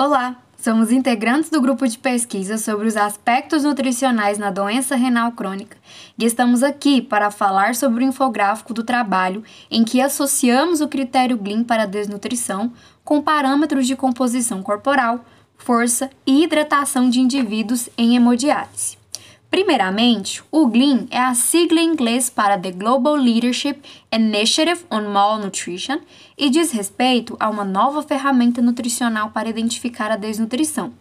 Olá, somos integrantes do grupo de pesquisa sobre os aspectos nutricionais na doença renal crônica e estamos aqui para falar sobre o infográfico do trabalho em que associamos o critério GLIM para a desnutrição com parâmetros de composição corporal, força e hidratação de indivíduos em hemodiálise. Primeiramente, o GLEAN é a sigla em inglês para The Global Leadership Initiative on Malnutrition e diz respeito a uma nova ferramenta nutricional para identificar a desnutrição.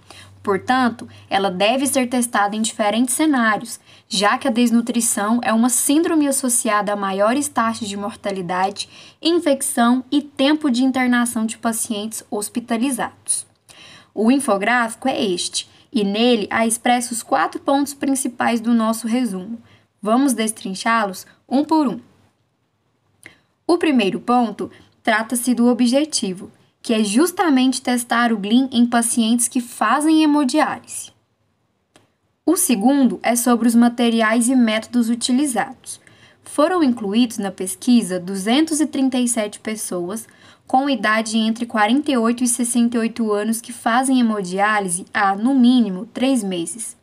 Portanto, ela deve ser testada em diferentes cenários, já que a desnutrição é uma síndrome associada a maiores taxas de mortalidade, infecção e tempo de internação de pacientes hospitalizados. O infográfico é este e nele há expressos quatro pontos principais do nosso resumo. Vamos destrinchá-los um por um. O primeiro ponto trata-se do objetivo, que é justamente testar o GLIM em pacientes que fazem hemodiálise. O segundo é sobre os materiais e métodos utilizados. Foram incluídos na pesquisa 237 pessoas com idade entre 48 e 68 anos que fazem hemodiálise há, no mínimo, três meses.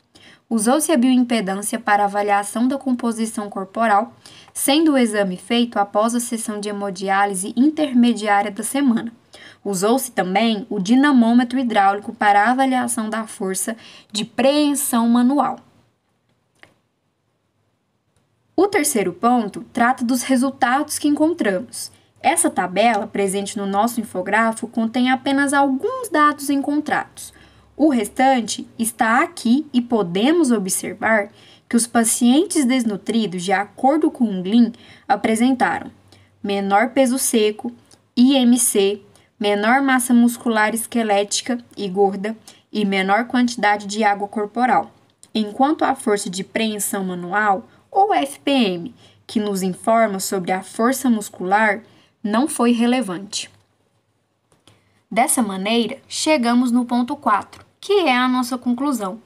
Usou-se a bioimpedância para avaliação da composição corporal, sendo o exame feito após a sessão de hemodiálise intermediária da semana. Usou-se também o dinamômetro hidráulico para avaliação da força de preensão manual. O terceiro ponto trata dos resultados que encontramos. Essa tabela, presente no nosso infográfico, contém apenas alguns dados encontrados. O restante está aqui e podemos observar que os pacientes desnutridos, de acordo com o GLIN, apresentaram menor peso seco, IMC, menor massa muscular esquelética e gorda e menor quantidade de água corporal, enquanto a força de preensão manual, ou FPM, que nos informa sobre a força muscular, não foi relevante. Dessa maneira, chegamos no ponto 4, que é a nossa conclusão.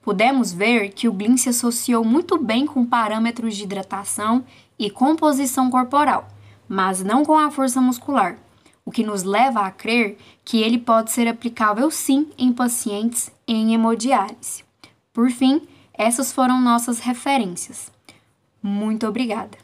Pudemos ver que o blin se associou muito bem com parâmetros de hidratação e composição corporal, mas não com a força muscular, o que nos leva a crer que ele pode ser aplicável sim em pacientes em hemodiálise. Por fim, essas foram nossas referências. Muito obrigada!